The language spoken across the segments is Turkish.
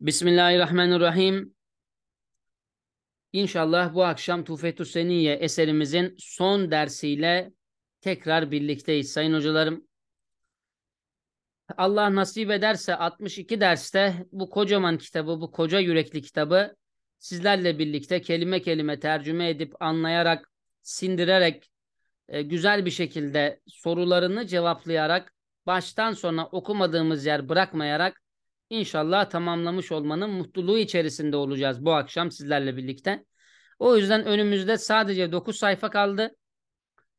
Bismillahirrahmanirrahim. İnşallah bu akşam Tufetü Seniye eserimizin son dersiyle tekrar birlikteyiz sayın hocalarım. Allah nasip ederse 62 derste bu kocaman kitabı, bu koca yürekli kitabı sizlerle birlikte kelime kelime tercüme edip anlayarak, sindirerek, e, güzel bir şekilde sorularını cevaplayarak, baştan sona okumadığımız yer bırakmayarak İnşallah tamamlamış olmanın mutluluğu içerisinde olacağız bu akşam sizlerle birlikte. O yüzden önümüzde sadece 9 sayfa kaldı.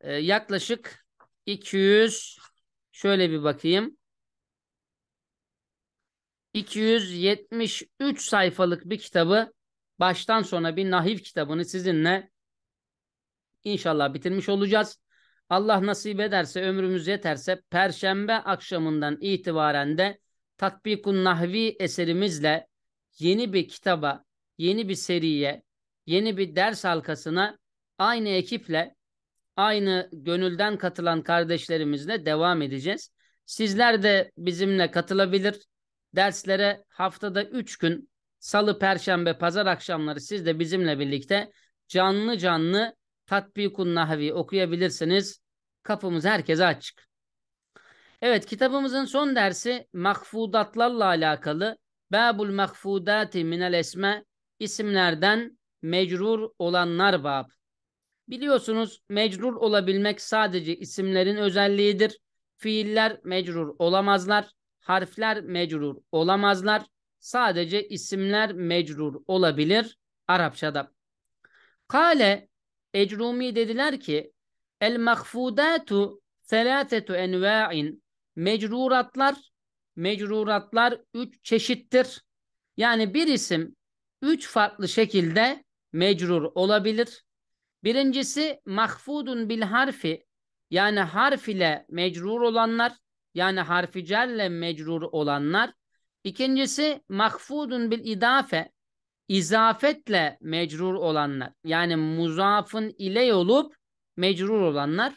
Ee, yaklaşık 200 şöyle bir bakayım. 273 sayfalık bir kitabı baştan sona bir nahif kitabını sizinle inşallah bitirmiş olacağız. Allah nasip ederse ömrümüz yeterse perşembe akşamından itibaren de Tatbikun Nahvi eserimizle yeni bir kitaba, yeni bir seriye, yeni bir ders halkasına aynı ekiple, aynı gönülden katılan kardeşlerimizle devam edeceğiz. Sizler de bizimle katılabilir. Derslere haftada 3 gün salı, perşembe, pazar akşamları siz de bizimle birlikte canlı canlı Tatbikun Nahvi okuyabilirsiniz. Kapımız herkese açık. Evet kitabımızın son dersi mahfudatlarla alakalı Babul mahfudati minel esme isimlerden mecrur olanlar bab. Biliyorsunuz mecrur olabilmek sadece isimlerin özelliğidir. Fiiller mecrur olamazlar. Harfler mecrur olamazlar. Sadece isimler mecrur olabilir Arapçada. Kale Ecrumi dediler ki El mahfudatu selasetu enva'in Mecruratlar, mecruratlar üç çeşittir. Yani bir isim üç farklı şekilde mecrur olabilir. Birincisi mahfudun bil harfi yani harf ile mecrur olanlar yani harfi celle mecrur olanlar. İkincisi mahfudun bil idafe izafetle mecrur olanlar. Yani muzafın ile olup mecrur olanlar.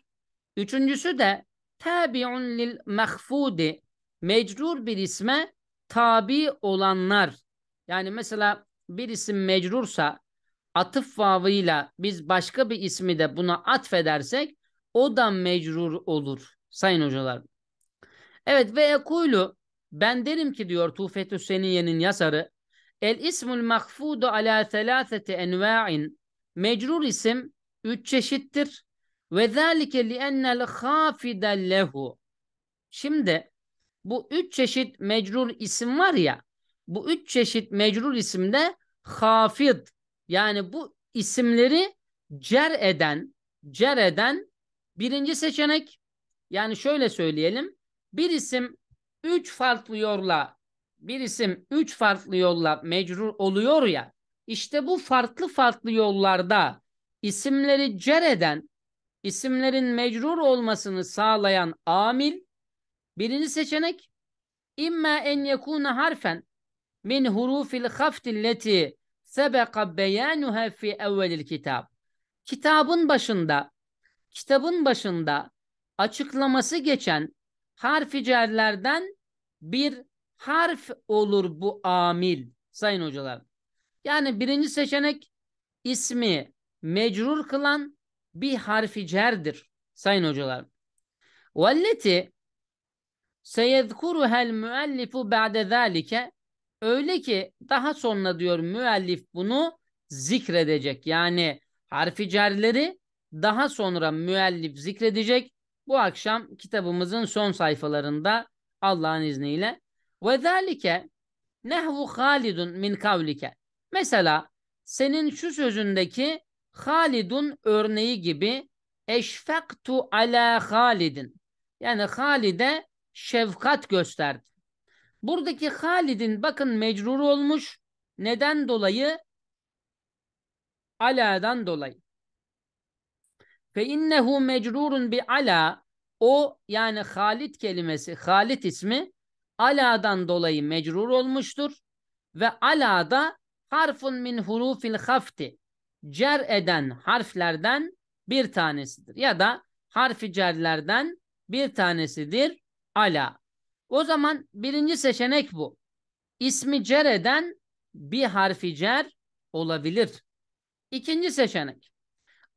Üçüncüsü de tabi'un lil mahfudi mecrur bir isme tabi olanlar. Yani mesela bir isim mecrursa atıf vavıyla biz başka bir ismi de buna atfedersek o da mecrur olur sayın hocalar. Evet ve ekulu ben derim ki diyor Tufet Hüseyniye'nin yazarı el ismul mahfudu ala selaseti enva'in mecrur isim üç çeşittir. Ve li li'ennel hâfide lehu. Şimdi bu üç çeşit mecrur isim var ya. Bu üç çeşit mecrur isimde hafid yani bu isimleri cer eden cer eden birinci seçenek yani şöyle söyleyelim bir isim üç farklı yolla bir isim üç farklı yolla mecrur oluyor ya işte bu farklı farklı yollarda isimleri cer eden İsimlerin mecrur olmasını sağlayan amil birinci seçenek imma en yekune harfen min hurufil haftilleti sebeka beyanuha fi evvelil kitab. Kitabın başında kitabın başında açıklaması geçen harficerlerden bir harf olur bu amil sayın hocalar. Yani birinci seçenek ismi mecrur kılan bir harfi cerdir sayın hocalar. Velleti seyezkuruhel müellifu ba'de zalike öyle ki daha sonra diyor müellif bunu zikredecek. Yani harfi cerleri daha sonra müellif zikredecek. Bu akşam kitabımızın son sayfalarında Allah'ın izniyle. Ve zalike nehvu halidun min kavlike. Mesela senin şu sözündeki Halidun örneği gibi eşfaktu ala Halidin. Yani Halid'e şefkat gösterdi. Buradaki Halid'in bakın mecrur olmuş. Neden dolayı? Ala'dan dolayı. Fe innehu mecrurun bi ala. O yani Halid kelimesi, Halid ismi aladan dolayı mecrur olmuştur. Ve alada harfun min hurufil hafti cer eden harflerden bir tanesidir. Ya da harfi cerlerden bir tanesidir ala. O zaman birinci seçenek bu. İsmi cer eden bir harfi cer olabilir. İkinci seçenek.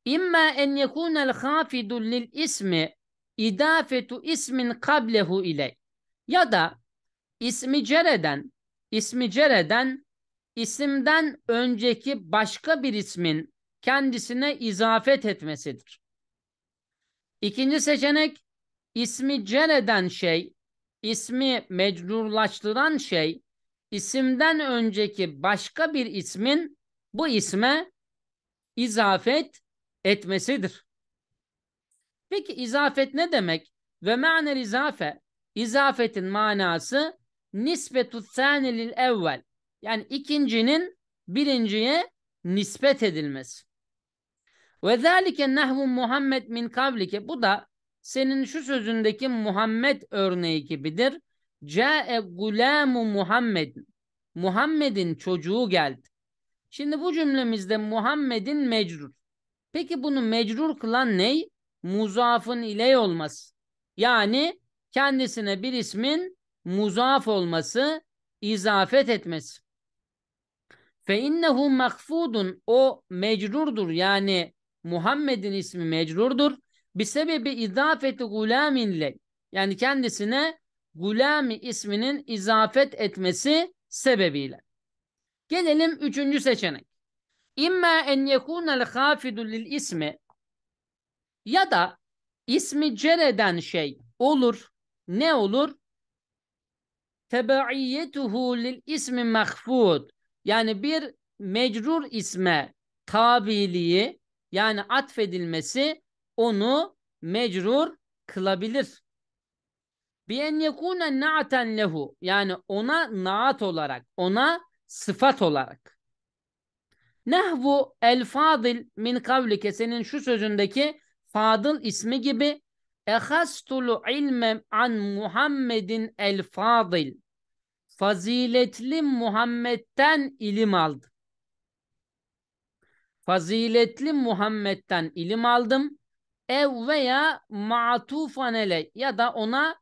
İmma en yekunel hafidu lil ismi idafetu ismin kablehu ile. Ya da ismi cer eden, ismi cer eden isimden önceki başka bir ismin kendisine izafet etmesidir. İkinci seçenek ismi cereden şey, ismi mecrurlaştıran şey, isimden önceki başka bir ismin bu isme izafet etmesidir. Peki izafet ne demek? Ve ma'nel izafe, izafetin manası nisbetu sanilil evvel, yani ikincinin birinciye nispet edilmesi. Ve zâlike nehvu Muhammed min kavlike. Bu da senin şu sözündeki Muhammed örneği gibidir. Câe gulâmu Muhammed. Muhammed'in çocuğu geldi. Şimdi bu cümlemizde Muhammed'in mecrur. Peki bunu mecrur kılan ney? Muzafın iley olması. Yani kendisine bir ismin muzaf olması, izafet etmesi. Fe innehu mahfudun o mecrurdur yani Muhammed'in ismi mecrurdur. Bir sebebi izafeti gulaminle yani kendisine gulami isminin izafet etmesi sebebiyle. Gelelim üçüncü seçenek. İmma en yekunel hafidu lil ismi ya da ismi cereden şey olur. Ne olur? Tebaiyetuhu lil ismi mahfud. Yani bir mecrur isme tabiliği yani atfedilmesi onu mecrur kılabilir. Bi en yekune naaten lehu yani ona naat olarak, ona sıfat olarak. Nehvu el fadil min kavlike senin şu sözündeki fadıl ismi gibi ehastulu ilmem an Muhammedin el fadil faziletli Muhammed'den ilim aldım. Faziletli Muhammed'den ilim aldım. Ev veya ma'tufanele ya da ona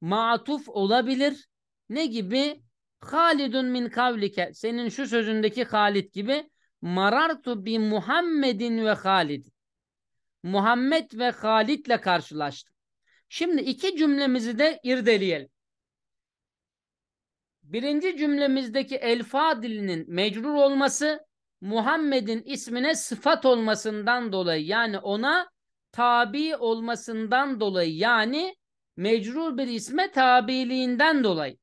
matuf olabilir. Ne gibi? Halidun min kavlike. Senin şu sözündeki Halid gibi. Marartu bi Muhammedin ve Halid. Muhammed ve Halid'le karşılaştım. Şimdi iki cümlemizi de irdeleyelim birinci cümlemizdeki elfa dilinin mecrur olması Muhammed'in ismine sıfat olmasından dolayı yani ona tabi olmasından dolayı yani mecrur bir isme tabiliğinden dolayı.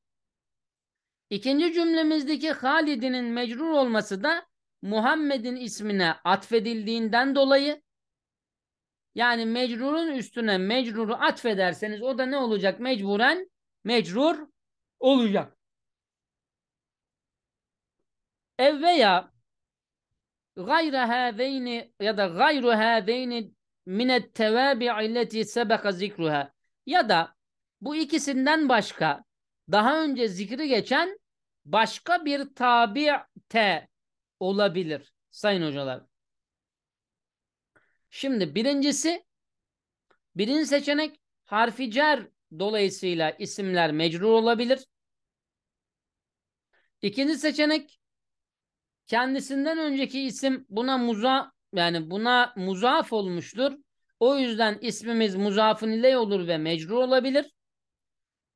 İkinci cümlemizdeki Halid'in mecrur olması da Muhammed'in ismine atfedildiğinden dolayı yani mecrurun üstüne mecruru atfederseniz o da ne olacak mecburen? Mecrur olacak. Ev veya gayra hâveyni ya da gayru hâveyni minet tevâbi'i illeti sebeka zikruha ya da bu ikisinden başka daha önce zikri geçen başka bir tabi te olabilir sayın hocalar. Şimdi birincisi birinci seçenek harfi cer dolayısıyla isimler mecrur olabilir. İkinci seçenek Kendisinden önceki isim buna muza yani buna muzaf olmuştur. O yüzden ismimiz muzafın ile olur ve mecrur olabilir.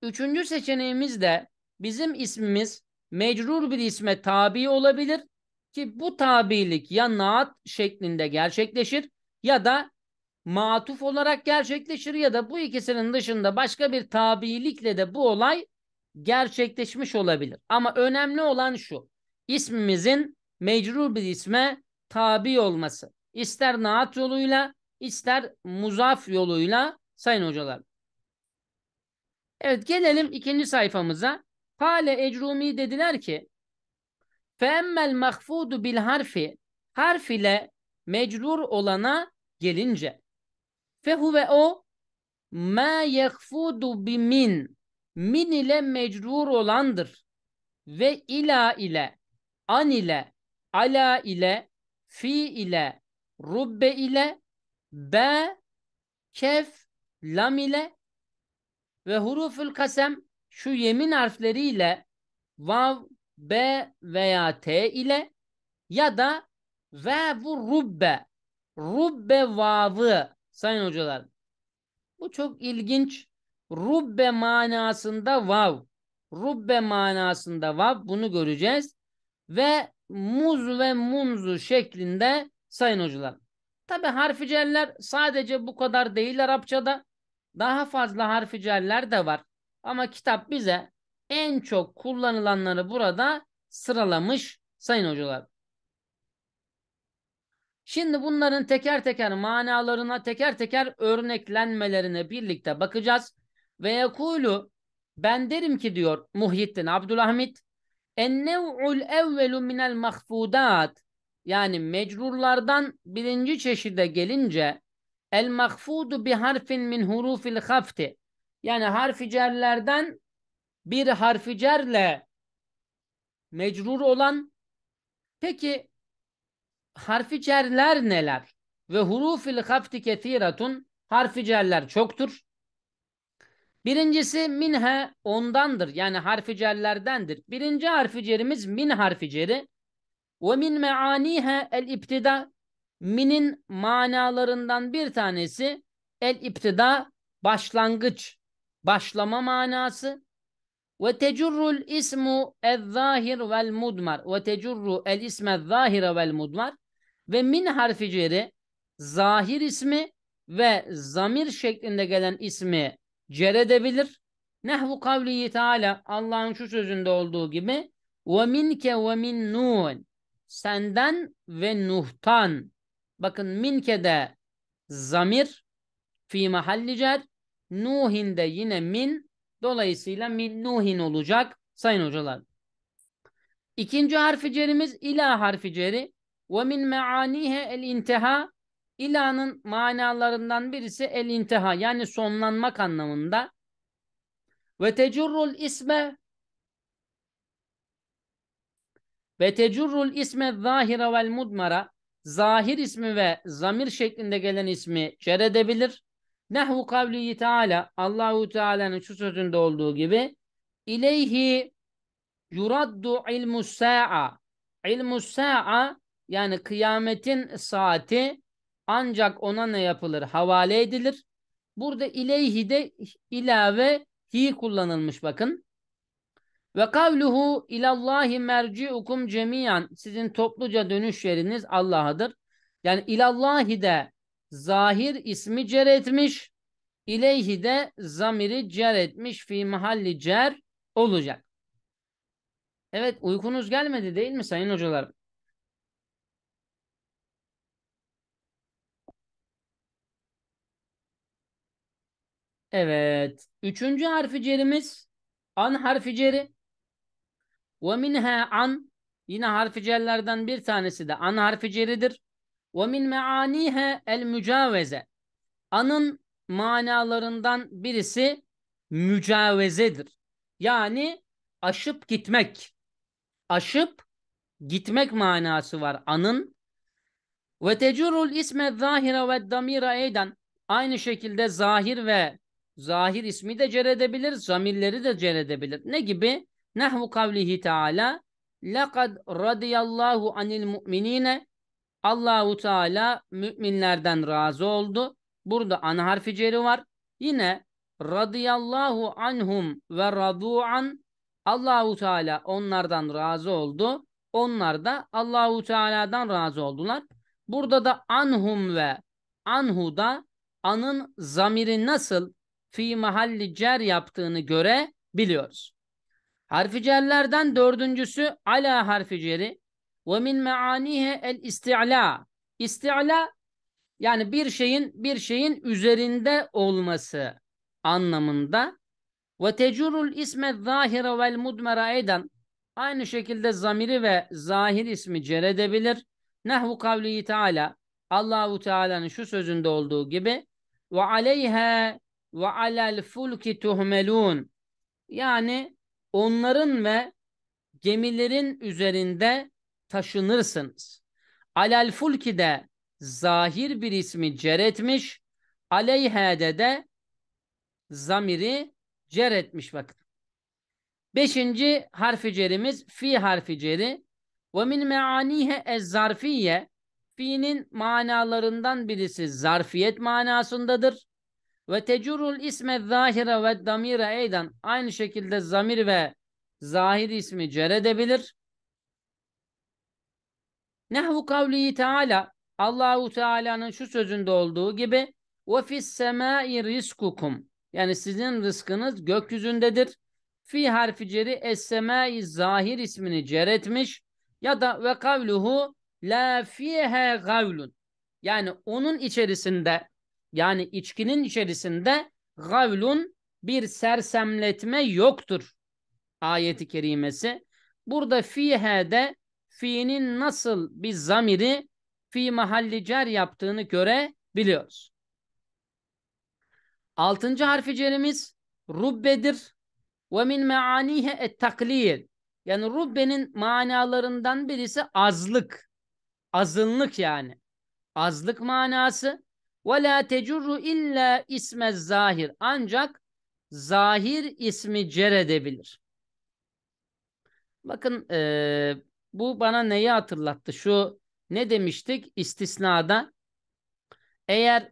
Üçüncü seçeneğimiz de bizim ismimiz mecrur bir isme tabi olabilir ki bu tabilik ya naat şeklinde gerçekleşir ya da matuf olarak gerçekleşir ya da bu ikisinin dışında başka bir tabilikle de bu olay gerçekleşmiş olabilir. Ama önemli olan şu ismimizin mecrur bir isme tabi olması. İster naat yoluyla ister muzaf yoluyla sayın hocalar. Evet gelelim ikinci sayfamıza. Kale ecrumi dediler ki Feemmel mahfudu bil harfi harf ile mecrur olana gelince ve o ma yekfudu bi min min ile mecrur olandır ve ila ile an ile ala ile, fi ile, rubbe ile, be, kef, lam ile ve huruful kasem şu yemin harfleriyle vav, b veya t ile ya da ve bu rubbe rubbe vavı sayın hocalar. Bu çok ilginç. Rubbe manasında vav. Rubbe manasında vav bunu göreceğiz. Ve muz ve munzu şeklinde sayın hocalar. Tabi harfi celler sadece bu kadar değil Arapçada. Daha fazla harfi celler de var. Ama kitap bize en çok kullanılanları burada sıralamış sayın hocalar. Şimdi bunların teker teker manalarına, teker teker örneklenmelerine birlikte bakacağız. Ve yekulu ben derim ki diyor Muhyiddin Abdülhamit Ennev'ul evvelu minel mahfudat yani mecrurlardan birinci çeşide gelince el mahfudu bi harfin min hurufil hafti yani harficerlerden bir harficerle mecrur olan peki harficerler neler? Ve hurufil hafti kethiratun harficerler çoktur. Birincisi minhe ondandır. Yani harfi cerlerdendir. Birinci harfi cerimiz min harfi ceri. Ve min meanihe el iptida. Minin manalarından bir tanesi el iptida başlangıç, başlama manası. Ve tecurrul ismu el zahir vel mudmar. Ve tecurru el isme zahire vel mudmar. Ve min harfi ceri zahir ismi ve zamir şeklinde gelen ismi cer edebilir. Nehvu kavlihi teala Allah'ın şu sözünde olduğu gibi ve minke ve min nun senden ve nuhtan bakın minke de zamir fi mahalli cer nuhin de yine min dolayısıyla min nuhin olacak sayın hocalar. İkinci harfi cerimiz ila harfi ceri ve min meanihe el intiha İlanın manalarından birisi el inteha yani sonlanmak anlamında. Ve tecurrul isme ve tecurrul isme zahire vel mudmara zahir ismi ve zamir şeklinde gelen ismi cer edebilir. Nehvu kavliyi teala Allahu Teala'nın şu sözünde olduğu gibi ileyhi yuraddu ilmus sa'a ilmus sa'a yani kıyametin saati ancak ona ne yapılır? Havale edilir. Burada ileyhi de ilave hi kullanılmış bakın. Ve kavluhu ilallahi merciukum cemiyan. Sizin topluca dönüş yeriniz Allah'adır. Yani ilallahi de zahir ismi cer etmiş. İleyhi de zamiri cer etmiş. Fi mahalli cer olacak. Evet uykunuz gelmedi değil mi sayın hocalarım? Evet. Üçüncü harfi cerimiz an harfi ceri. Ve minha an yine harfi cerlerden bir tanesi de an harfi ceridir. Ve min meanihe el mücaveze. Anın manalarından birisi mücavezedir. Yani aşıp gitmek. Aşıp gitmek manası var anın. Ve tecurul isme zahire ve damira eyden. Aynı şekilde zahir ve Zahir ismi de cer edebilir, zamirleri de cer edebilir. Ne gibi? Nehvu kavlihi teala لَقَدْ رَضِيَ اللّٰهُ عَنِ الْمُؤْمِن۪ينَ Allahu Teala müminlerden razı oldu. Burada ana harfi ceri var. Yine radıyallahu anhum ve radu an Allahu Teala onlardan razı oldu. Onlar da Allahu Teala'dan razı oldular. Burada da anhum ve anhu da anın zamiri nasıl fi mahalli cer yaptığını göre biliyoruz. Harfi cerlerden dördüncüsü ala harfi ceri ve min meanihe el isti'la. İsti'la yani bir şeyin bir şeyin üzerinde olması anlamında ve tecurul isme zahire vel mudmera eden aynı şekilde zamiri ve zahir ismi ceredebilir. Nehvu kavliyi teala Allahu Teala'nın şu sözünde olduğu gibi ve aleyhe ve alel fulki tuhmelun. Yani onların ve gemilerin üzerinde taşınırsınız. Alel fulki de zahir bir ismi cer etmiş. Aleyhede de zamiri cer etmiş bakın. Beşinci harfi cerimiz fi harfi ceri. Ve min meanihe ez zarfiye. Fi'nin manalarından birisi zarfiyet manasındadır. Ve tecurul isme zahire ve damire eydan. Aynı şekilde zamir ve zahir ismi cer edebilir. Nehvu kavlihi teala Allahu Teala'nın şu sözünde olduğu gibi ve fis semai riskukum. Yani sizin rızkınız gökyüzündedir. Fi harfi ceri es zahir ismini cer etmiş ya da ve kavluhu la fiha gavlun. Yani onun içerisinde yani içkinin içerisinde gavlun bir sersemletme yoktur ayeti kerimesi. Burada fihe'de fi'nin nasıl bir zamiri fi mahalli cer yaptığını görebiliyoruz. Altıncı harfi cerimiz rubbedir. Ve min meanihe et taklil. Yani rubbenin manalarından birisi azlık. Azınlık yani. Azlık manası. Ve la tecurru illa isme zahir. Ancak zahir ismi cer edebilir. Bakın e, bu bana neyi hatırlattı? Şu ne demiştik istisnada? Eğer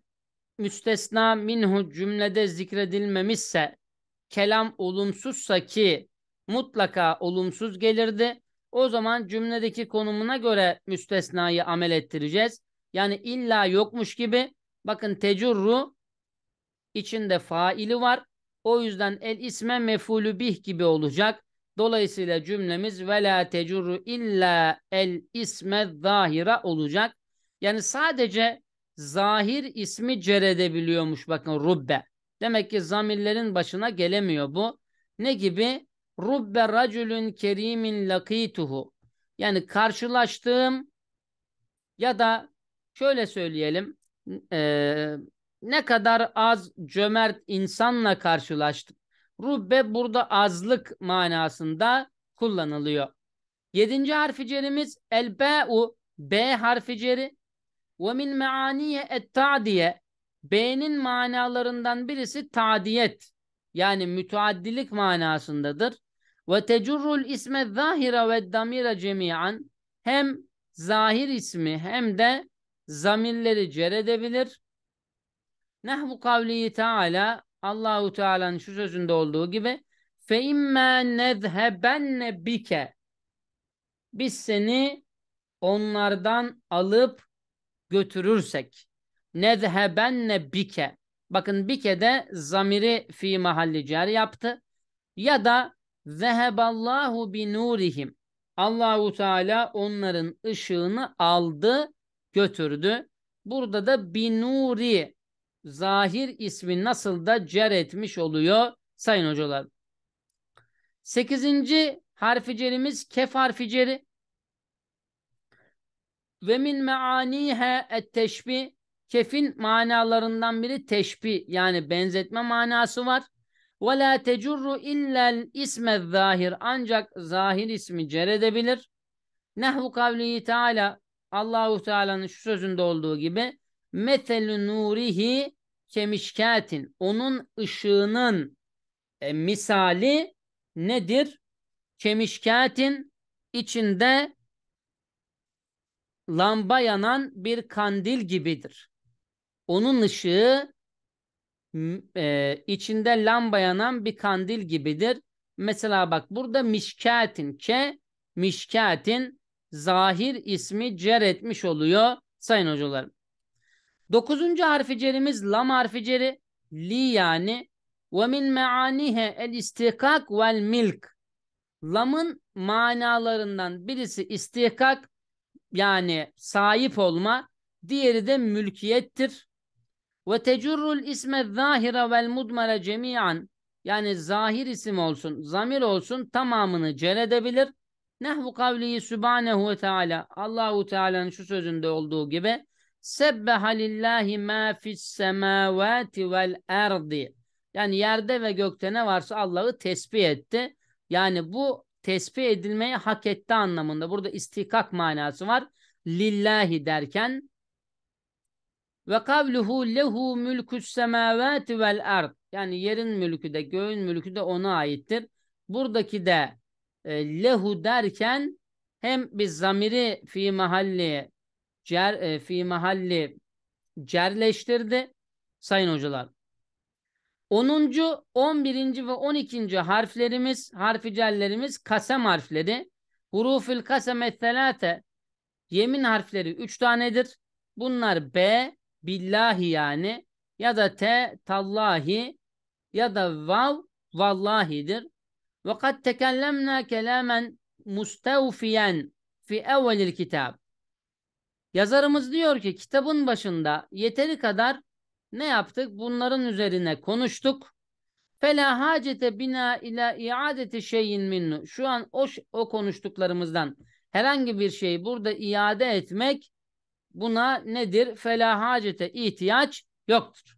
müstesna minhu cümlede zikredilmemişse kelam olumsuzsa ki mutlaka olumsuz gelirdi. O zaman cümledeki konumuna göre müstesnayı amel ettireceğiz. Yani illa yokmuş gibi Bakın tecurru içinde faili var. O yüzden el isme mefulü bih gibi olacak. Dolayısıyla cümlemiz ve la tecurru illa el isme zahira olacak. Yani sadece zahir ismi ceredebiliyormuş bakın rubbe. Demek ki zamirlerin başına gelemiyor bu. Ne gibi? Rubbe racülün kerimin lakituhu. Yani karşılaştığım ya da şöyle söyleyelim e, ne kadar az cömert insanla karşılaştım. Rubbe burada azlık manasında kullanılıyor. Yedinci harfi cerimiz el B harfi ceri ve min meaniye et ta'diye B'nin manalarından birisi tadiyet yani müteaddilik manasındadır. Ve tecurrul isme zahira ve damira cemiyan hem zahir ismi hem de zamirleri cer edebilir. Nehvu kavliyi Teala Allahu Teala'nın şu sözünde olduğu gibi fe imma nezhebenne bike biz seni onlardan alıp götürürsek nezhebenne bike bakın bike de zamiri fi mahalli cer yaptı ya da zeheballahu bi nurihim Allahu Teala onların ışığını aldı götürdü. Burada da binuri zahir ismi nasıl da cer etmiş oluyor sayın hocalar. Sekizinci harfi cerimiz kef harficeri Ve min meanihe et teşbi. Kefin manalarından biri teşbi yani benzetme manası var. Ve la tecurru illel isme zahir ancak zahir ismi cer edebilir. Nehvu kavliyi teala Allahu Teala'nın şu sözünde olduğu gibi metelü nurihi kemişkatin onun ışığının e, misali nedir? Kemişkatin içinde lamba yanan bir kandil gibidir. Onun ışığı e, içinde lamba yanan bir kandil gibidir. Mesela bak burada mişkatin ke mişkatin zahir ismi cer etmiş oluyor sayın hocalarım. Dokuzuncu harfi cerimiz lam harfi ceri. Li yani ve min meanihe el istihkak vel milk. Lamın manalarından birisi istihkak yani sahip olma, diğeri de mülkiyettir. Ve tecurrul isme zahire vel mudmere cemiyan yani zahir isim olsun, zamir olsun tamamını cer edebilir. Nehvu kavlihi subhanehu ve teala. Allahu Teala'nın şu sözünde olduğu gibi Sebbeha lillahi ma fis semavati vel erdi. Yani yerde ve gökte ne varsa Allah'ı tesbih etti. Yani bu tesbih edilmeyi hak etti anlamında. Burada istikak manası var. Lillahi derken ve kavluhu lehu mülkü's semavati vel ard. Yani yerin mülkü de göğün mülkü de ona aittir. Buradaki de e, lehu derken hem biz zamiri fi mahalli cer e, fi mahalli cerleştirdi sayın hocalar. 10. 11. ve 12. harflerimiz, harfi cellerimiz kasem harfleri. Hurufil kasem selate e yemin harfleri 3 tanedir. Bunlar B billahi yani ya da T tallahi ya da vav vallahidir. Ve kad tekellemna kelamen mustevfiyen fi evvelil kitab. Yazarımız diyor ki kitabın başında yeteri kadar ne yaptık? Bunların üzerine konuştuk. Fela hacete bina ila iadeti şeyin minnu. Şu an o, o konuştuklarımızdan herhangi bir şeyi burada iade etmek buna nedir? Fela hacete ihtiyaç yoktur.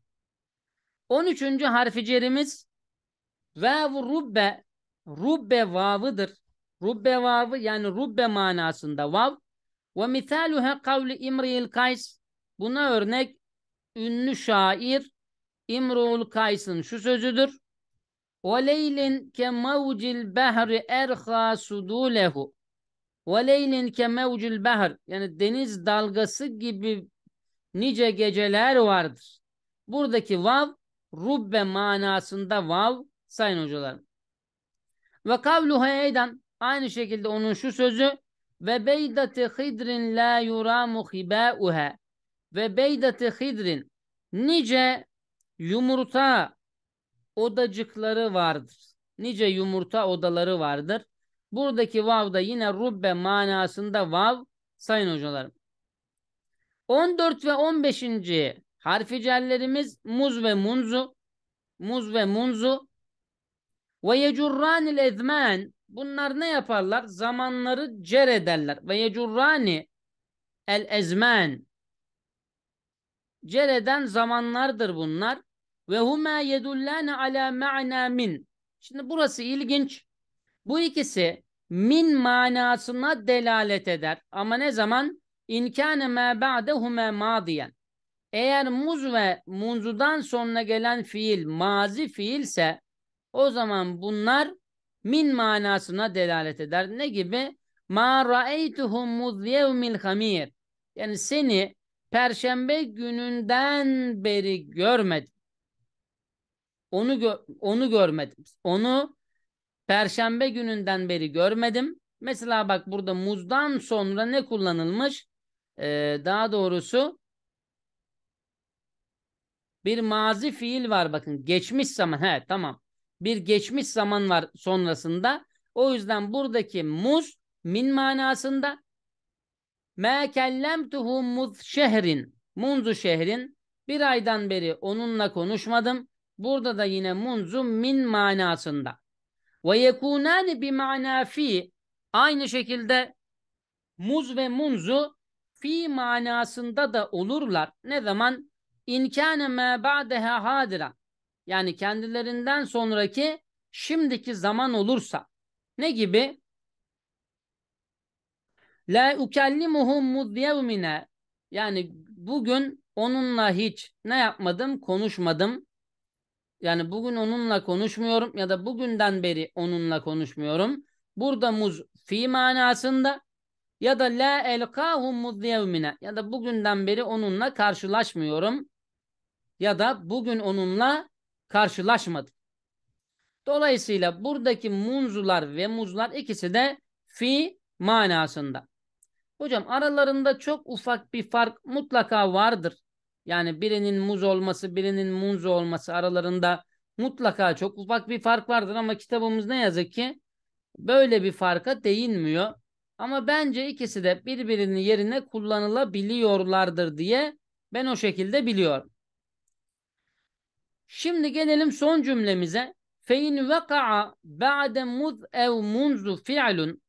13. Harficerimiz ve rubbe rubbe vavıdır. Rubbe vavı yani rubbe manasında vav. Ve mithaluha kavli İmri'l Kays. Buna örnek ünlü şair İmru'l Kays'ın şu sözüdür. Ve leylin ke mevcil behri erha sudulehu. Ve leylin ke mevcil behr. Yani deniz dalgası gibi nice geceler vardır. Buradaki vav rubbe manasında vav sayın hocalarım. Ve kavluhu eyden aynı şekilde onun şu sözü ve beydati hidrin la yura muhibauha ve beydati hidrin nice yumurta odacıkları vardır. Nice yumurta odaları vardır. Buradaki vav da yine rubbe manasında vav sayın hocalarım. 14 ve 15. harfi cellerimiz muz ve munzu. Muz ve munzu ve yecurranil ezmen bunlar ne yaparlar? Zamanları cer ederler. Ve yecurrani el ezmen cer eden zamanlardır bunlar. Ve huma yedullâne alâ ma'nâ min. Şimdi burası ilginç. Bu ikisi min manasına delalet eder. Ama ne zaman? İnkâne mâ ba'dehume mâdiyen. Eğer muz ve munzudan sonra gelen fiil mazi fiilse o zaman bunlar min manasına delalet eder. Ne gibi? Ma ra'eytuhum muzyevmil hamir. Yani seni perşembe gününden beri görmedim. Onu gö onu görmedim. Onu perşembe gününden beri görmedim. Mesela bak burada muzdan sonra ne kullanılmış? Ee, daha doğrusu bir mazi fiil var bakın. Geçmiş zaman. He tamam bir geçmiş zaman var sonrasında. O yüzden buradaki muz min manasında me kellemtuhu muz şehrin munzu şehrin bir aydan beri onunla konuşmadım. Burada da yine munzu min manasında. Ve yekunani bi manafi aynı şekilde muz ve munzu fi manasında da olurlar. Ne zaman inkâne mâ ba'deha hadira yani kendilerinden sonraki şimdiki zaman olursa ne gibi? La ukellimuhum mudyevmine yani bugün onunla hiç ne yapmadım konuşmadım. Yani bugün onunla konuşmuyorum ya da bugünden beri onunla konuşmuyorum. Burada muz fi manasında ya da la elkahum mudyevmine ya da bugünden beri onunla karşılaşmıyorum ya da bugün onunla karşılaşmadı. Dolayısıyla buradaki munzular ve muzlar ikisi de fi manasında. Hocam aralarında çok ufak bir fark mutlaka vardır. Yani birinin muz olması, birinin munzu olması aralarında mutlaka çok ufak bir fark vardır ama kitabımız ne yazık ki böyle bir farka değinmiyor. Ama bence ikisi de birbirinin yerine kullanılabiliyorlardır diye ben o şekilde biliyorum. Şimdi gelelim son cümlemize. Fein vaka'a ba'de muz ev munzu fi'lun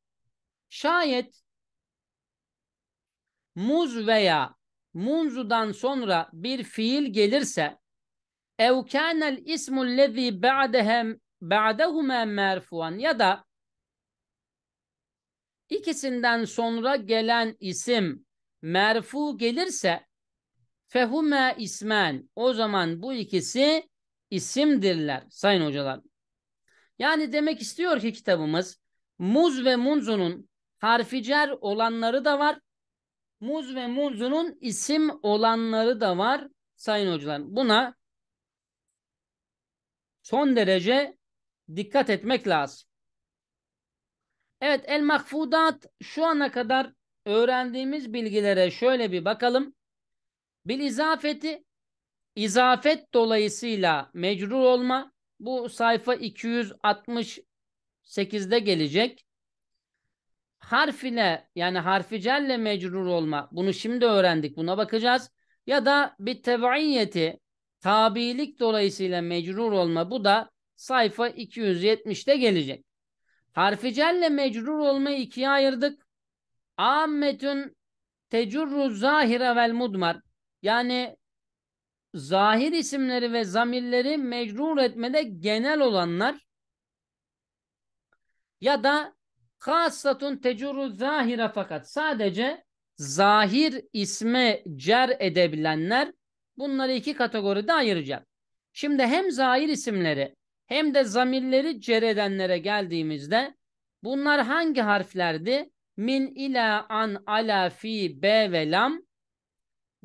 şayet muz veya munzudan sonra bir fiil gelirse ev kânel ismul lezî ba'dehem ba'dehuma merfuan ya da ikisinden sonra gelen isim merfu gelirse Fehume ismen. O zaman bu ikisi isimdirler sayın hocalar. Yani demek istiyor ki kitabımız muz ve munzunun harficer olanları da var. Muz ve munzunun isim olanları da var sayın hocalar. Buna son derece dikkat etmek lazım. Evet el mahfudat şu ana kadar öğrendiğimiz bilgilere şöyle bir bakalım. Bil izafeti izafet dolayısıyla mecrur olma. Bu sayfa 268'de gelecek. Harfine yani harficelle mecrur olma. Bunu şimdi öğrendik. Buna bakacağız. Ya da bir tebaiyeti tabilik dolayısıyla mecrur olma. Bu da sayfa 270'te gelecek. Harficelle mecrur olmayı ikiye ayırdık. Ammetün tecurru zahire vel mudmar. Yani zahir isimleri ve zamirleri mecrur etmede genel olanlar ya da kassatun tecuru zahire fakat sadece zahir isme cer edebilenler bunları iki kategoride ayıracağım. Şimdi hem zahir isimleri hem de zamirleri cer edenlere geldiğimizde bunlar hangi harflerdi? Min ila an ala fi be ve lam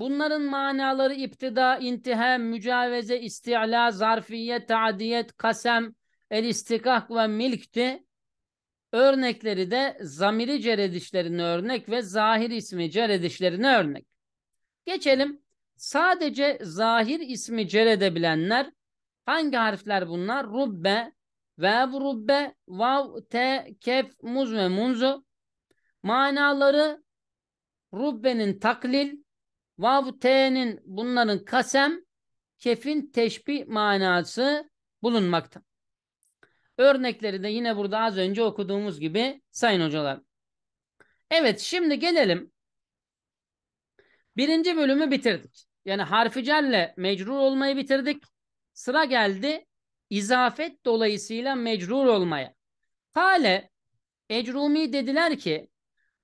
Bunların manaları iptida, intiham, mücaveze, isti'la, zarfiyet, taadiyet, kasem, el istikak ve milkti. Örnekleri de zamiri ceredişlerine örnek ve zahir ismi ceredişlerine örnek. Geçelim. Sadece zahir ismi ceredebilenler hangi harfler bunlar? Rubbe, ve rubbe, vav, te, kef, muz ve munzu. Manaları rubbenin taklil, Vav T'nin bunların kasem kefin teşbih manası bulunmakta. Örnekleri de yine burada az önce okuduğumuz gibi sayın hocalar. Evet şimdi gelelim. Birinci bölümü bitirdik. Yani harfi celle mecrur olmayı bitirdik. Sıra geldi izafet dolayısıyla mecrur olmaya. Kale Ecrumi dediler ki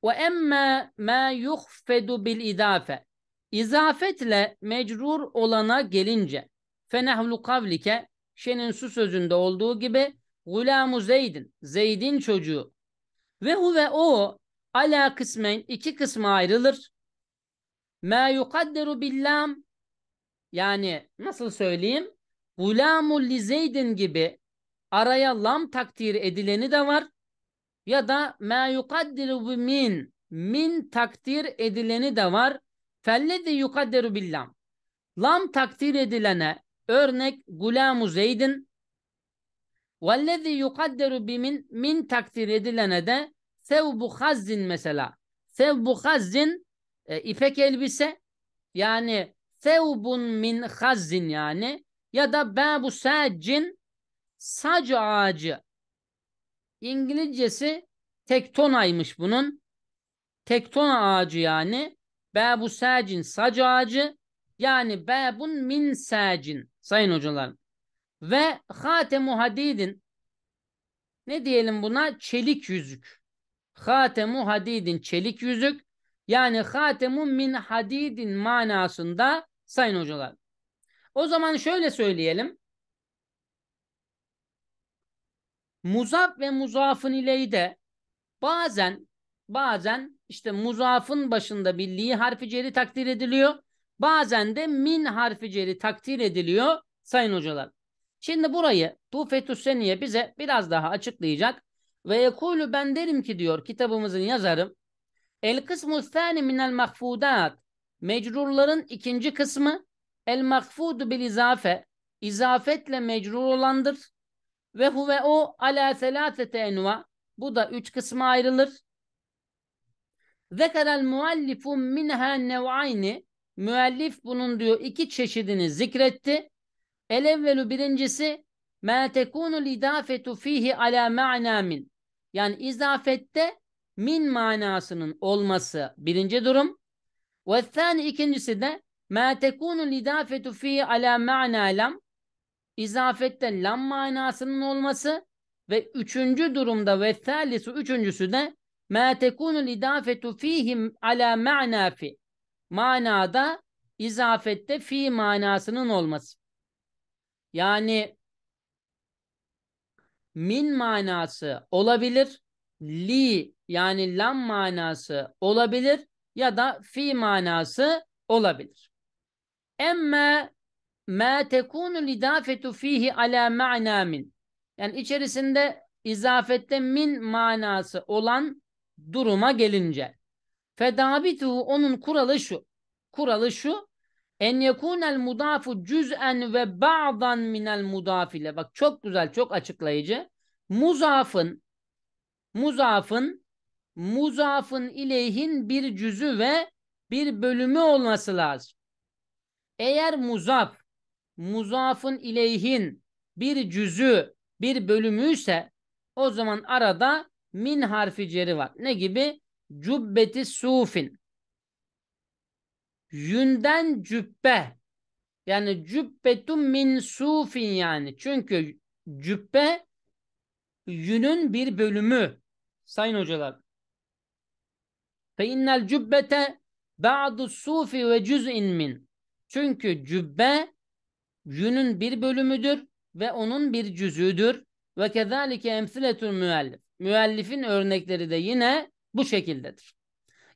ve emme ma yuhfedu bil idafe İzafetle mecrur olana gelince fenehlu kavlike şenin su sözünde olduğu gibi gulamu zeydin zeydin çocuğu ve huve o ala kısmen iki kısma ayrılır. Ma yukadderu billam yani nasıl söyleyeyim? Gulamu li zeydin gibi araya lam takdir edileni de var. Ya da ma yukadderu min min takdir edileni de var. Fellezi yukadderu billam. Lam takdir edilene örnek gulamu zeydin vellezi yukadderu bimin min takdir edilene de sevbu hazzin mesela. Sevbu hazzin e, ipek elbise yani sevbun min hazzin yani ya da babu saccin sac ağacı. İngilizcesi tektonaymış bunun. Tektona ağacı yani. Bebu sacin sac ağacı yani babun min sacin sayın hocalar. Ve hatemu hadidin ne diyelim buna çelik yüzük. Hatemu hadidin çelik yüzük yani hatemu min hadidin manasında sayın hocalar. O zaman şöyle söyleyelim. Muzaf ve muzafın ileyi de bazen bazen işte muzafın başında birliği harfi ceri takdir ediliyor. Bazen de min harfi ceri takdir ediliyor sayın hocalar. Şimdi burayı Tufetü Seniye bize biraz daha açıklayacak. Ve yekulu ben derim ki diyor kitabımızın yazarı. El kısmu thani minel mahfudat. Mecrurların ikinci kısmı el mahfudu bil izafe. izafetle mecrur olandır. Ve huve o ala selâsete enva. Bu da üç kısma ayrılır. Zekerel muallifu minha nev'ayni. Müellif bunun diyor iki çeşidini zikretti. El evvelu birincisi ma tekunul idafetu fihi ala ma'na min. Yani izafette min manasının olması birinci durum. Ve thani ikincisi de ma tekunul idafetu fihi ala ma'na lam. İzafette lam manasının olması ve üçüncü durumda ve thalisu üçüncüsü de Ma tekunul idafetu fihim ala ma'na fi. Manada izafette fi manasının olması. Yani min manası olabilir. Li yani lam manası olabilir ya da fi manası olabilir. Emme ma tekunu lidafetu fihi ala ma'na min. Yani içerisinde izafette min manası olan duruma gelince. fedabitu onun kuralı şu. Kuralı şu. En yekunel mudafu cüz'en ve ba'dan minel mudafile. Bak çok güzel, çok açıklayıcı. Muzafın, muzafın, muzafın ileyhin bir cüzü ve bir bölümü olması lazım. Eğer muzaf, muzafın ileyhin bir cüzü, bir bölümü ise o zaman arada min harfi ceri var. Ne gibi? Cübbeti sufin. Yünden cübbe. Yani cübbetu min sufin yani. Çünkü cübbe yünün bir bölümü. Sayın hocalar. Fe innel cübbete ba'du sufi ve cüz'in min. Çünkü cübbe yünün bir bölümüdür ve onun bir cüzüdür. Ve kezalike emsiletul müellif müellifin örnekleri de yine bu şekildedir.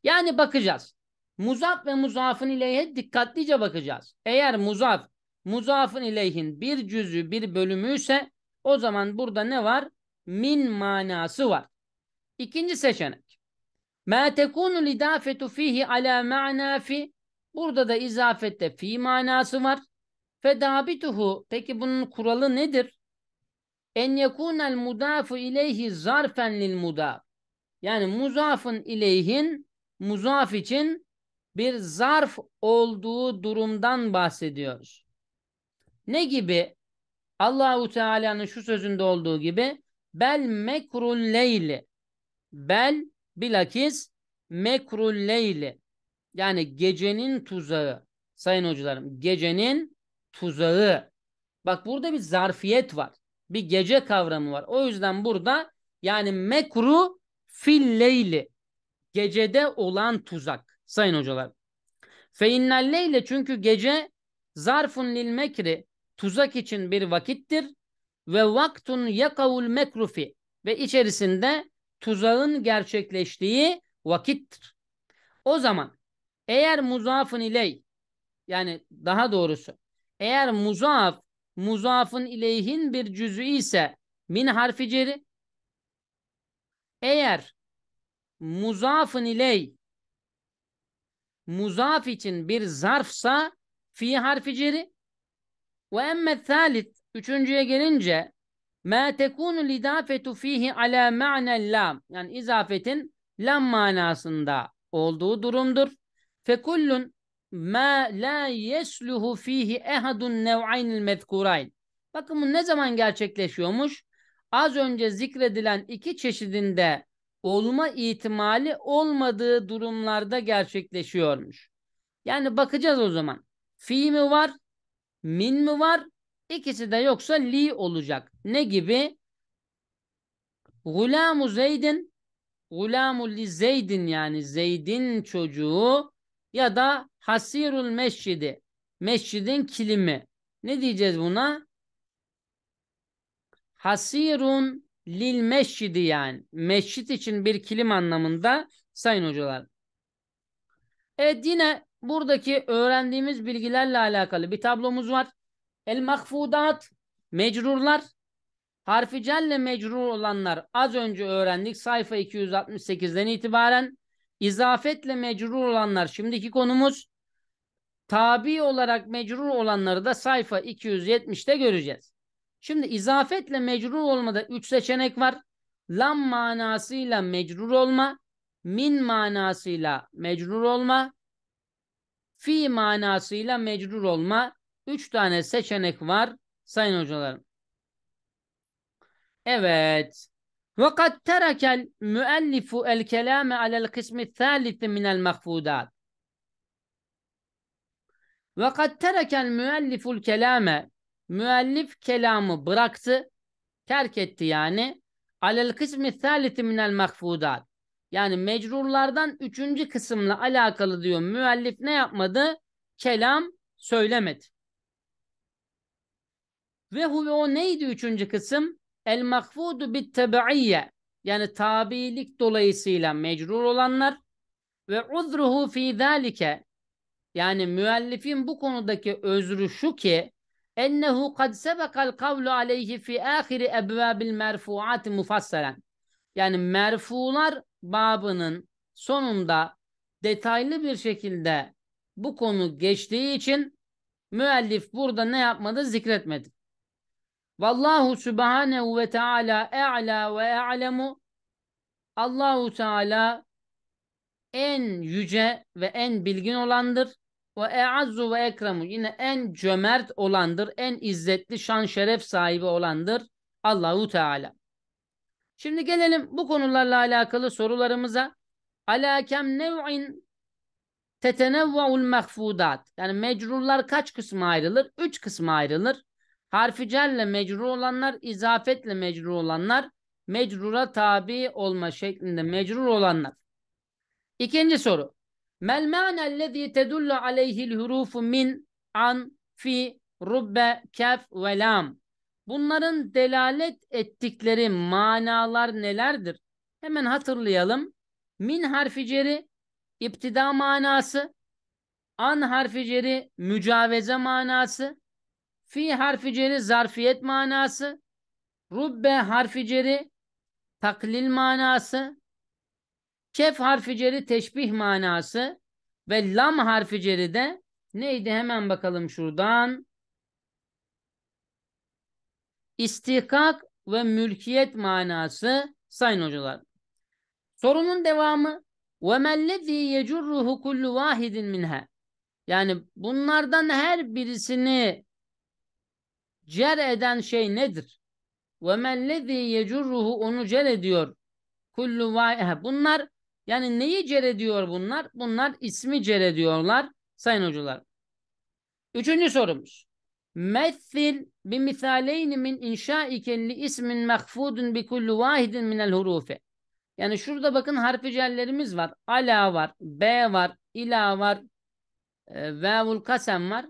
Yani bakacağız. Muzaf ve muzafın ileyhe dikkatlice bakacağız. Eğer muzaf, muzafın ileyhin bir cüzü bir bölümü ise o zaman burada ne var? Min manası var. İkinci seçenek. Ma tekunu lidafetu fihi ala ma'na Burada da izafette fi manası var. Fedabituhu. Peki bunun kuralı nedir? en yekunel mudafu ileyhi zarfen lil mudaf. Yani muzafın ileyhin muzaf için bir zarf olduğu durumdan bahsediyoruz. Ne gibi? Allahu Teala'nın şu sözünde olduğu gibi bel mekrul leyli. Bel bilakis mekrul leyli. Yani gecenin tuzağı. Sayın hocalarım gecenin tuzağı. Bak burada bir zarfiyet var bir gece kavramı var. O yüzden burada yani mekru fil leyli gecede olan tuzak sayın hocalar. Fe innel leyle çünkü gece zarfun lil mekri tuzak için bir vakittir ve vaktun yakavul mekrufi ve içerisinde tuzağın gerçekleştiği vakittir. O zaman eğer muzafın iley yani daha doğrusu eğer muzaf muzafın ileyhin bir cüzü ise min harfi ceri eğer muzafın iley muzaf için bir zarfsa fi harfi ceri ve emme thalit üçüncüye gelince ma tekunu lidafetu fihi ala ma'nel lam yani izafetin lam manasında olduğu durumdur. Fekullun ma la yesluhu fihi ehadun nev'aynil mezkurayn. Bakın bu ne zaman gerçekleşiyormuş? Az önce zikredilen iki çeşidinde olma ihtimali olmadığı durumlarda gerçekleşiyormuş. Yani bakacağız o zaman. Fi mi var? Min mi var? İkisi de yoksa li olacak. Ne gibi? Gulamu Zeydin Gulamu li Zeydin yani Zeyd'in çocuğu ya da hasirul mescidi mescidin kilimi. Ne diyeceğiz buna? Hasirun lil mescidi yani. Mescit için bir kilim anlamında sayın hocalar. Evet yine buradaki öğrendiğimiz bilgilerle alakalı bir tablomuz var. El mahfudat mecrurlar harfi celle mecrur olanlar az önce öğrendik sayfa 268'den itibaren İzafetle mecrur olanlar şimdiki konumuz. Tabi olarak mecrur olanları da sayfa 270'te göreceğiz. Şimdi izafetle mecrur olmada 3 seçenek var. Lam manasıyla mecrur olma, min manasıyla mecrur olma, fi manasıyla mecrur olma. 3 tane seçenek var sayın hocalarım. Evet. Ve kad terekel müellifu el kelame alel kısmi thalithi minel mahfudat. Ve kad terekel müelliful kelame müellif kelamı bıraktı, terk etti yani. Alel kısmi thalithi minel mahfudat. Yani mecrurlardan üçüncü kısımla alakalı diyor müellif ne yapmadı? Kelam söylemedi. Ve huve o neydi üçüncü kısım? El mahfudu bit tebaiyye yani tabilik dolayısıyla mecrur olanlar ve uzruhu fi zalike yani müellifin bu konudaki özrü şu ki ennehu kad sebekal kavlu aleyhi fi ahiri ebvabil merfuati mufasselen yani merfular babının sonunda detaylı bir şekilde bu konu geçtiği için müellif burada ne yapmadı zikretmedi. Vallahu subhanehu ve teala e'la ve e'lemu Allahu Teala en yüce ve en bilgin olandır. Ve e'azzu ve ekremu yine en cömert olandır. En izzetli şan şeref sahibi olandır. Allahu Teala. Şimdi gelelim bu konularla alakalı sorularımıza. Ala kem nev'in tetenevva'ul mehfudat. Yani mecrurlar kaç kısma ayrılır? Üç kısma ayrılır. Harfi cerle mecru olanlar, izafetle mecru olanlar, mecrura tabi olma şeklinde mecrur olanlar. İkinci soru. Mel ma'nellezî tedullu aleyhil hurufu min, an, fi, rubbe, kef ve lam. Bunların delalet ettikleri manalar nelerdir? Hemen hatırlayalım. Min harficeri ceri manası, an harficeri ceri mücaveze manası, Fi harfi ceri zarfiyet manası. Rubbe harfi ceri taklil manası. Kef harfi ceri teşbih manası. Ve lam harfi ceri de neydi hemen bakalım şuradan. İstihkak ve mülkiyet manası sayın hocalar. Sorunun devamı ve mellezî yecurruhu kullu vahidin minha. Yani bunlardan her birisini cer eden şey nedir? Ve mellezî yecurruhu onu cer ediyor. Kullu Bunlar yani neyi cer ediyor bunlar? Bunlar ismi cer ediyorlar sayın hocalar. Üçüncü sorumuz. Methil bi misaleyni min inşaike li ismin mehfudun bi kullu vahidin minel hurufi. Yani şurada bakın harfi cellerimiz var. Ala var, B var, ila var, e, vevul kasem var.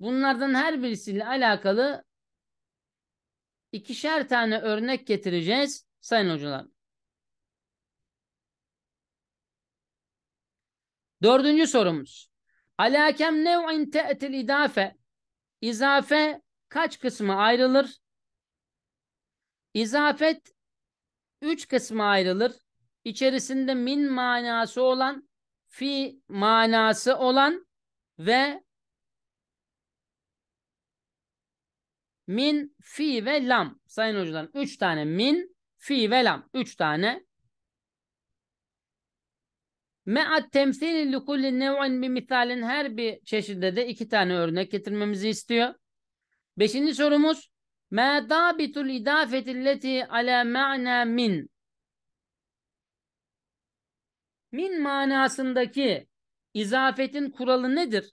Bunlardan her birisiyle alakalı ikişer tane örnek getireceğiz sayın hocalar. Dördüncü sorumuz. Alakem nev'in te'til idafe. İzafe kaç kısmı ayrılır? İzafet üç kısmı ayrılır. İçerisinde min manası olan, fi manası olan ve Min, fi ve lam. Sayın hocalarım 3 tane min, fi ve lam. 3 tane. Me'at temsilin li kulli nev'in bir misalin her bir çeşidde de iki tane örnek getirmemizi istiyor. Beşinci sorumuz. Ma dabitul idafetilleti ala ma'na min. Min manasındaki izafetin kuralı nedir?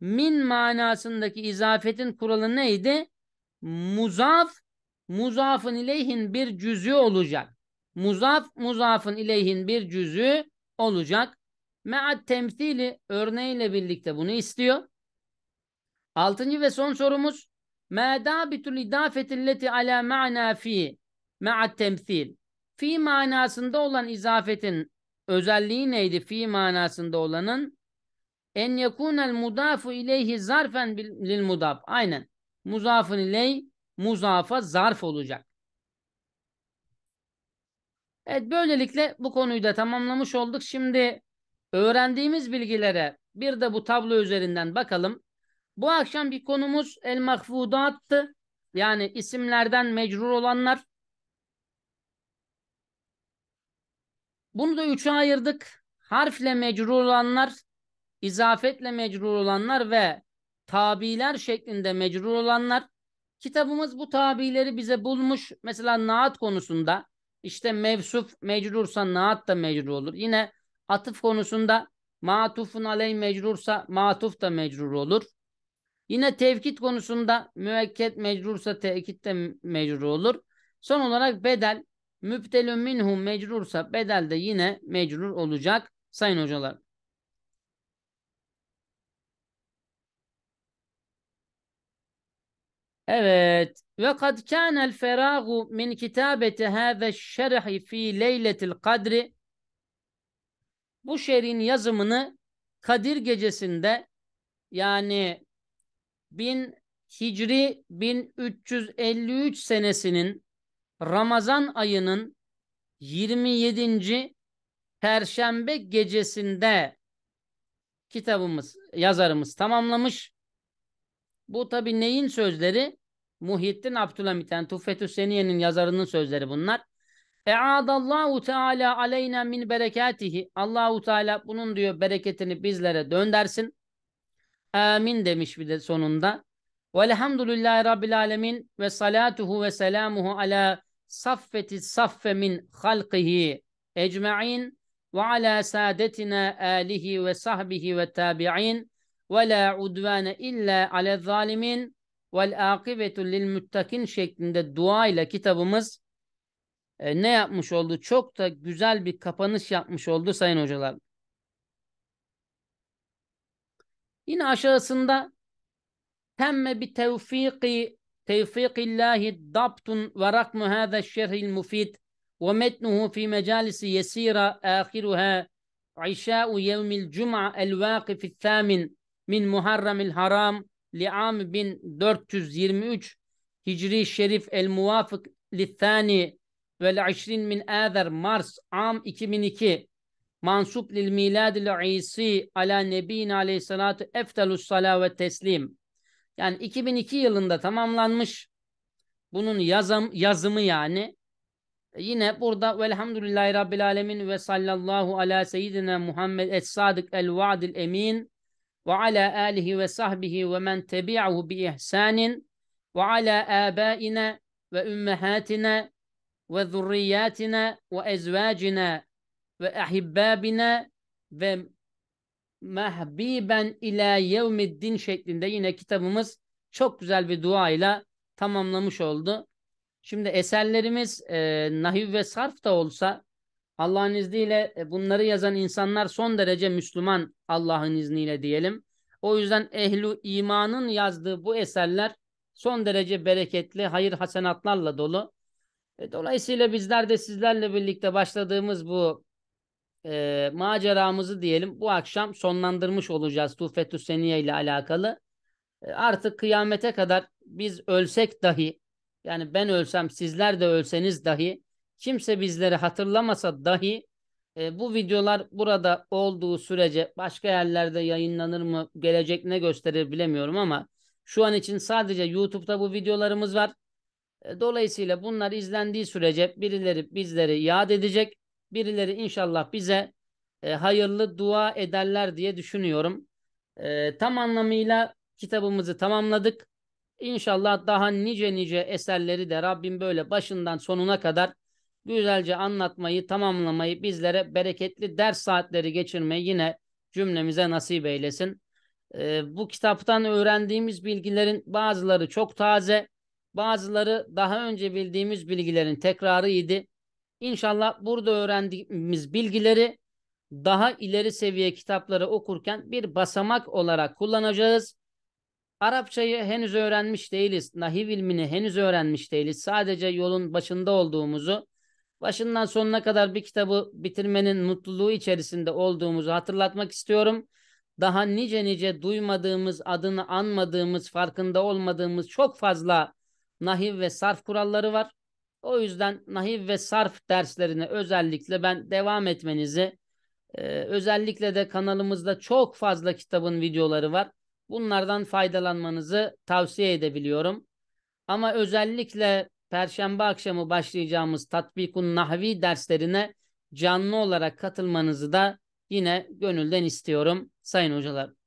Min manasındaki izafetin kuralı neydi? muzaf muzafın ileyhin bir cüzü olacak. Muzaf muzafın ileyhin bir cüzü olacak. Me'at temsili örneğiyle birlikte bunu istiyor. Altıncı ve son sorumuz. Mâ bitul idafetilleti alâ ma'nâ fi me'at temsil. Fi manasında olan izafetin özelliği neydi? Fi manasında olanın en yekunel mudafu ileyhi zarfen lil mudaf. Aynen muzafın iley muzafa zarf olacak. Evet böylelikle bu konuyu da tamamlamış olduk. Şimdi öğrendiğimiz bilgilere bir de bu tablo üzerinden bakalım. Bu akşam bir konumuz el mahfudattı. Yani isimlerden mecrur olanlar. Bunu da üçe ayırdık. Harfle mecrur olanlar, izafetle mecrur olanlar ve tabiler şeklinde mecrur olanlar. Kitabımız bu tabileri bize bulmuş. Mesela naat konusunda işte mevsuf mecrursa naat da mecrur olur. Yine atıf konusunda matufun aleyh mecrursa matuf da mecrur olur. Yine tevkit konusunda müekket mecrursa tekit de mecrur olur. Son olarak bedel müptelün minhum mecrursa bedel de yine mecrur olacak sayın hocalar. Evet. Ve kad kânel feragu min kitabeti hâze şerhi fi leyletil kadri. Bu şerhin yazımını Kadir gecesinde yani 1000 Hicri 1353 senesinin Ramazan ayının 27. Perşembe gecesinde kitabımız, yazarımız tamamlamış. Bu tabi neyin sözleri? Muhyiddin Abdülhamit yani Tuffetü Seniye'nin yazarının sözleri bunlar. E'adallahu Teala aleyna min berekatihi. Allahu Teala bunun diyor bereketini bizlere döndersin. Amin demiş bir de sonunda. Velhamdülillahi Rabbil Alemin ve salatuhu ve selamuhu ala saffeti saffe min halkihi ecma'in ve ala sadetina alihi ve sahbihi ve tabi'in ve la udvane illa ale zalimin vel akibetu lil şeklinde dua ile kitabımız e, ne yapmış oldu? Çok da güzel bir kapanış yapmış oldu sayın hocalar. Yine aşağısında temme bi tevfiki tevfikillahi daptun ve rakmu hâze şerhil mufid ve metnuhu fi mecalisi yesira ahiruha işâ'u yevmil cum'a el vâkifi'l-thâmin min Muharremil Haram li'am 1423 Hicri Şerif el Muvafık li'thani vel 20 min Azer Mars am 2002 mansup lil miladil İsi ala nebin aleyhissalatu eftelus sala ve teslim. Yani 2002 yılında tamamlanmış. Bunun yazım, yazımı yani. E, yine burada velhamdülillahi rabbil alemin ve sallallahu ala seyyidina Muhammed es sadık el vaadil emin ve ala alihi ve sahbihi ve men tebi'ahu bi ihsanin ve ala abaina ve ümmehatina ve zurriyatina şeklinde yine kitabımız çok güzel bir duayla tamamlamış oldu. Şimdi eserlerimiz e, nahiv ve sarf da olsa Allah'ın izniyle e, bunları yazan insanlar son derece Müslüman Allah'ın izniyle diyelim. O yüzden ehlu imanın yazdığı bu eserler son derece bereketli, hayır hasenatlarla dolu. E, dolayısıyla bizler de sizlerle birlikte başladığımız bu e, maceramızı diyelim bu akşam sonlandırmış olacağız Tufetü Seniye ile alakalı. E, artık kıyamete kadar biz ölsek dahi yani ben ölsem sizler de ölseniz dahi Kimse bizleri hatırlamasa dahi e, bu videolar burada olduğu sürece başka yerlerde yayınlanır mı, gelecek ne gösterir bilemiyorum ama şu an için sadece YouTube'da bu videolarımız var. E, dolayısıyla bunlar izlendiği sürece birileri bizleri yad edecek, birileri inşallah bize e, hayırlı dua ederler diye düşünüyorum. E, tam anlamıyla kitabımızı tamamladık. İnşallah daha nice nice eserleri de Rabbim böyle başından sonuna kadar güzelce anlatmayı, tamamlamayı, bizlere bereketli ders saatleri geçirmeyi yine cümlemize nasip eylesin. Ee, bu kitaptan öğrendiğimiz bilgilerin bazıları çok taze, bazıları daha önce bildiğimiz bilgilerin tekrarıydı. İnşallah burada öğrendiğimiz bilgileri daha ileri seviye kitapları okurken bir basamak olarak kullanacağız. Arapçayı henüz öğrenmiş değiliz. Nahiv ilmini henüz öğrenmiş değiliz. Sadece yolun başında olduğumuzu başından sonuna kadar bir kitabı bitirmenin mutluluğu içerisinde olduğumuzu hatırlatmak istiyorum. Daha nice nice duymadığımız, adını anmadığımız, farkında olmadığımız çok fazla nahiv ve sarf kuralları var. O yüzden nahiv ve sarf derslerine özellikle ben devam etmenizi, e, özellikle de kanalımızda çok fazla kitabın videoları var. Bunlardan faydalanmanızı tavsiye edebiliyorum. Ama özellikle Perşembe akşamı başlayacağımız Tatbikun Nahvi derslerine canlı olarak katılmanızı da yine gönülden istiyorum sayın hocalar.